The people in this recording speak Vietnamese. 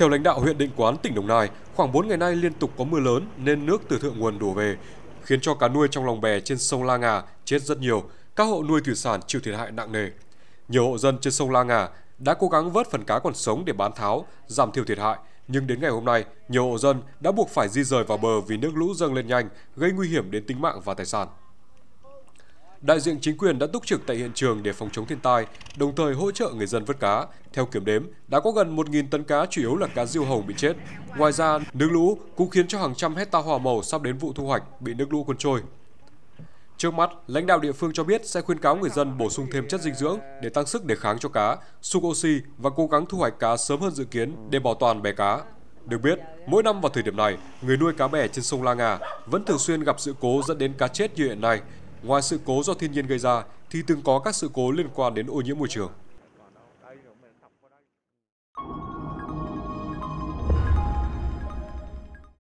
Theo lãnh đạo huyện Định Quán, tỉnh Đồng Nai, khoảng 4 ngày nay liên tục có mưa lớn nên nước từ thượng nguồn đổ về, khiến cho cá nuôi trong lòng bè trên sông La Ngà chết rất nhiều, các hộ nuôi thủy sản chịu thiệt hại nặng nề. Nhiều hộ dân trên sông La Ngà đã cố gắng vớt phần cá còn sống để bán tháo, giảm thiểu thiệt hại, nhưng đến ngày hôm nay, nhiều hộ dân đã buộc phải di rời vào bờ vì nước lũ dâng lên nhanh, gây nguy hiểm đến tính mạng và tài sản đại diện chính quyền đã túc trực tại hiện trường để phòng chống thiên tai, đồng thời hỗ trợ người dân vớt cá. Theo kiểm đếm, đã có gần 1.000 tấn cá chủ yếu là cá diêu hồng bị chết. Ngoài ra, nước lũ cũng khiến cho hàng trăm hecta hoa màu sắp đến vụ thu hoạch bị nước lũ cuốn trôi. Trước mắt, lãnh đạo địa phương cho biết sẽ khuyên cáo người dân bổ sung thêm chất dinh dưỡng để tăng sức đề kháng cho cá, sung oxy và cố gắng thu hoạch cá sớm hơn dự kiến để bảo toàn bè cá. Được biết, mỗi năm vào thời điểm này, người nuôi cá bè trên sông La Ngà vẫn thường xuyên gặp sự cố dẫn đến cá chết như hiện nay. Ngoài sự cố do thiên nhiên gây ra thì từng có các sự cố liên quan đến ô nhiễm môi trường.